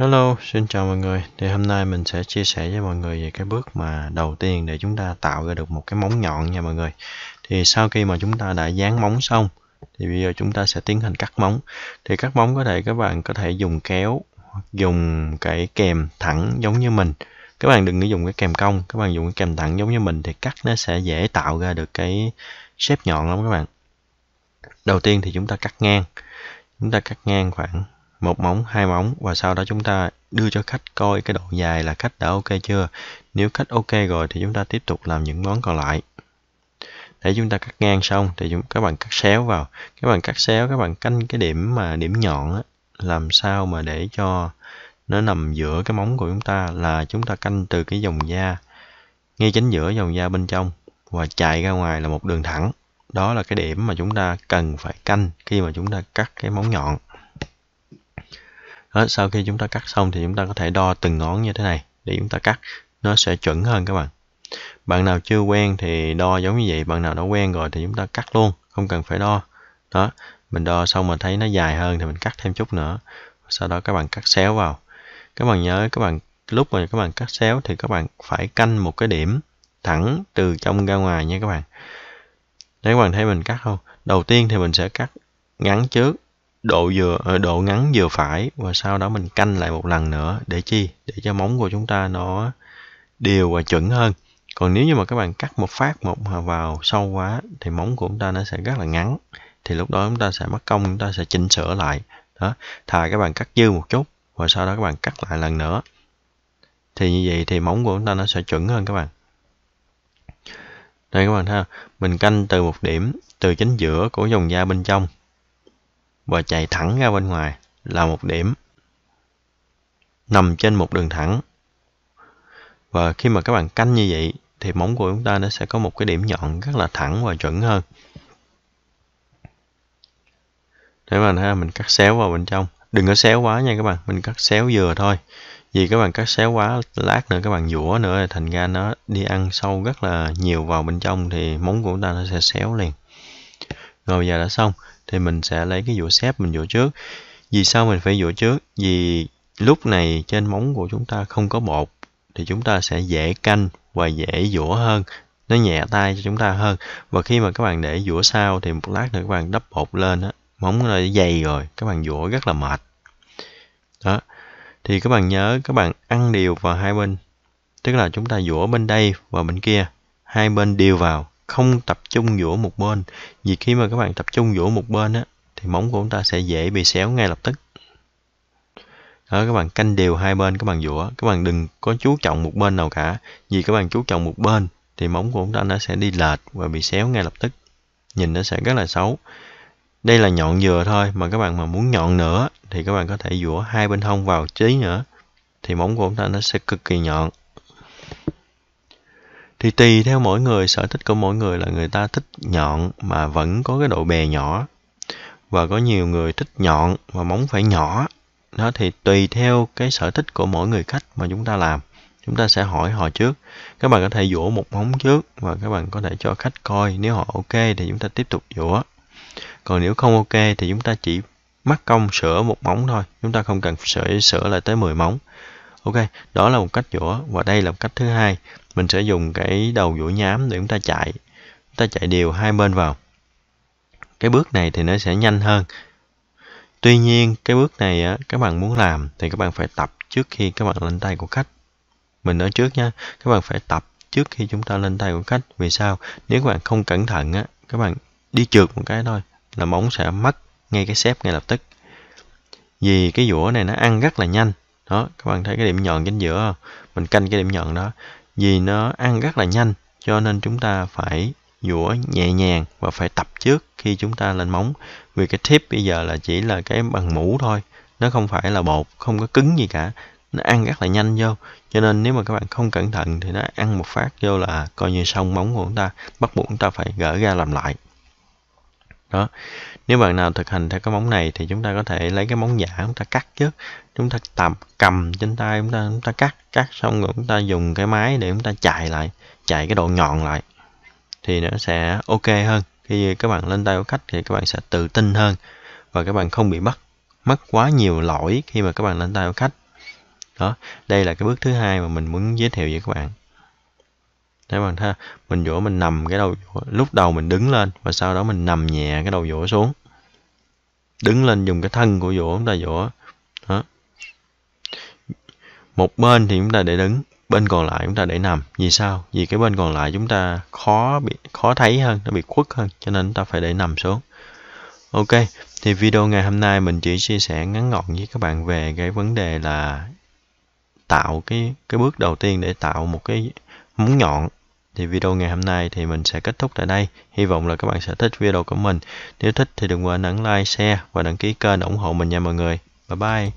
Hello, xin chào mọi người. Thì hôm nay mình sẽ chia sẻ với mọi người về cái bước mà đầu tiên để chúng ta tạo ra được một cái móng nhọn nha mọi người. Thì sau khi mà chúng ta đã dán móng xong thì bây giờ chúng ta sẽ tiến hành cắt móng. Thì cắt móng có thể các bạn có thể dùng kéo hoặc dùng cái kèm thẳng giống như mình. Các bạn đừng có dùng cái kèm cong, các bạn dùng cái kèm thẳng giống như mình thì cắt nó sẽ dễ tạo ra được cái xếp nhọn lắm các bạn. Đầu tiên thì chúng ta cắt ngang. Chúng ta cắt ngang khoảng một móng hai móng và sau đó chúng ta đưa cho khách coi cái độ dài là khách đã ok chưa nếu khách ok rồi thì chúng ta tiếp tục làm những món còn lại để chúng ta cắt ngang xong thì chúng các bạn cắt xéo vào các bạn cắt xéo các bạn canh cái điểm mà điểm nhọn á, làm sao mà để cho nó nằm giữa cái móng của chúng ta là chúng ta canh từ cái dòng da ngay chính giữa dòng da bên trong và chạy ra ngoài là một đường thẳng đó là cái điểm mà chúng ta cần phải canh khi mà chúng ta cắt cái móng nhọn đó, sau khi chúng ta cắt xong thì chúng ta có thể đo từng ngón như thế này để chúng ta cắt nó sẽ chuẩn hơn các bạn bạn nào chưa quen thì đo giống như vậy bạn nào đã quen rồi thì chúng ta cắt luôn không cần phải đo đó mình đo xong mà thấy nó dài hơn thì mình cắt thêm chút nữa sau đó các bạn cắt xéo vào các bạn nhớ các bạn lúc mà các bạn cắt xéo thì các bạn phải canh một cái điểm thẳng từ trong ra ngoài nha các bạn đấy các bạn thấy mình cắt không đầu tiên thì mình sẽ cắt ngắn trước độ vừa ờ, độ ngắn vừa phải và sau đó mình canh lại một lần nữa để chi để cho móng của chúng ta nó đều và chuẩn hơn còn nếu như mà các bạn cắt một phát một à, vào sâu quá thì móng của chúng ta nó sẽ rất là ngắn thì lúc đó chúng ta sẽ mất công chúng ta sẽ chỉnh sửa lại đó thà các bạn cắt dư một chút và sau đó các bạn cắt lại lần nữa thì như vậy thì móng của chúng ta nó sẽ chuẩn hơn các bạn đây các bạn thấy không? mình canh từ một điểm từ chính giữa của dòng da bên trong và chạy thẳng ra bên ngoài là một điểm nằm trên một đường thẳng và khi mà các bạn canh như vậy thì móng của chúng ta nó sẽ có một cái điểm nhọn rất là thẳng và chuẩn hơn để mà ha, mình cắt xéo vào bên trong đừng có xéo quá nha các bạn mình cắt xéo vừa thôi vì các bạn cắt xéo quá lát nữa các bạn dũa nữa thành ra nó đi ăn sâu rất là nhiều vào bên trong thì móng của chúng ta nó sẽ xéo liền rồi giờ đã xong thì mình sẽ lấy cái dũa xếp mình dũa trước vì sao mình phải dũa trước vì lúc này trên móng của chúng ta không có bột thì chúng ta sẽ dễ canh và dễ dũa hơn nó nhẹ tay cho chúng ta hơn và khi mà các bạn để dũa sau thì một lát nữa các bạn đắp bột lên á móng nó dày rồi các bạn dũa rất là mệt đó thì các bạn nhớ các bạn ăn đều vào hai bên tức là chúng ta dũa bên đây và bên kia hai bên đều vào không tập trung dũa một bên vì khi mà các bạn tập trung dũa một bên á thì móng của chúng ta sẽ dễ bị xéo ngay lập tức đó các bạn canh đều hai bên các bạn dũa các bạn đừng có chú trọng một bên nào cả vì các bạn chú trọng một bên thì móng của chúng ta nó sẽ đi lệch và bị xéo ngay lập tức nhìn nó sẽ rất là xấu đây là nhọn dừa thôi mà các bạn mà muốn nhọn nữa thì các bạn có thể dũa hai bên hông vào trí nữa thì móng của chúng ta nó sẽ cực kỳ nhọn thì tùy theo mỗi người sở thích của mỗi người là người ta thích nhọn mà vẫn có cái độ bè nhỏ và có nhiều người thích nhọn và móng phải nhỏ đó thì tùy theo cái sở thích của mỗi người khách mà chúng ta làm chúng ta sẽ hỏi họ trước các bạn có thể dũa một móng trước và các bạn có thể cho khách coi nếu họ ok thì chúng ta tiếp tục dũa còn nếu không ok thì chúng ta chỉ mắc công sửa một móng thôi chúng ta không cần sửa sửa lại tới 10 móng ok đó là một cách dũa và đây là một cách thứ hai mình sẽ dùng cái đầu dũa nhám để chúng ta chạy chúng ta chạy đều hai bên vào cái bước này thì nó sẽ nhanh hơn tuy nhiên cái bước này á, các bạn muốn làm thì các bạn phải tập trước khi các bạn lên tay của khách mình nói trước nha các bạn phải tập trước khi chúng ta lên tay của khách vì sao nếu các bạn không cẩn thận á các bạn đi trượt một cái thôi là móng sẽ mất ngay cái xếp ngay lập tức vì cái dũa này nó ăn rất là nhanh đó các bạn thấy cái điểm nhọn chính giữa mình canh cái điểm nhọn đó vì nó ăn rất là nhanh cho nên chúng ta phải dũa nhẹ nhàng và phải tập trước khi chúng ta lên móng vì cái tip bây giờ là chỉ là cái bằng mũ thôi nó không phải là bột không có cứng gì cả nó ăn rất là nhanh vô cho nên nếu mà các bạn không cẩn thận thì nó ăn một phát vô là coi như xong móng của chúng ta bắt buộc chúng ta phải gỡ ra làm lại đó nếu bạn nào thực hành theo cái móng này thì chúng ta có thể lấy cái móng giả chúng ta cắt trước chúng ta tạm cầm trên tay chúng ta chúng ta cắt cắt xong rồi chúng ta dùng cái máy để chúng ta chạy lại chạy cái độ nhọn lại thì nó sẽ ok hơn khi các bạn lên tay của khách thì các bạn sẽ tự tin hơn và các bạn không bị mất mất quá nhiều lỗi khi mà các bạn lên tay của khách đó đây là cái bước thứ hai mà mình muốn giới thiệu với các bạn nếu bạn ha mình dỗ mình nằm cái đầu lúc đầu mình đứng lên và sau đó mình nằm nhẹ cái đầu dỗ xuống đứng lên dùng cái thân của dỗ chúng ta dỗ đó một bên thì chúng ta để đứng bên còn lại chúng ta để nằm vì sao vì cái bên còn lại chúng ta khó bị khó thấy hơn nó bị khuất hơn cho nên chúng ta phải để nằm xuống ok thì video ngày hôm nay mình chỉ chia sẻ ngắn gọn với các bạn về cái vấn đề là tạo cái cái bước đầu tiên để tạo một cái móng nhọn thì video ngày hôm nay thì mình sẽ kết thúc tại đây. Hy vọng là các bạn sẽ thích video của mình. Nếu thích thì đừng quên ấn like, share và đăng ký kênh ủng hộ mình nha mọi người. Bye bye!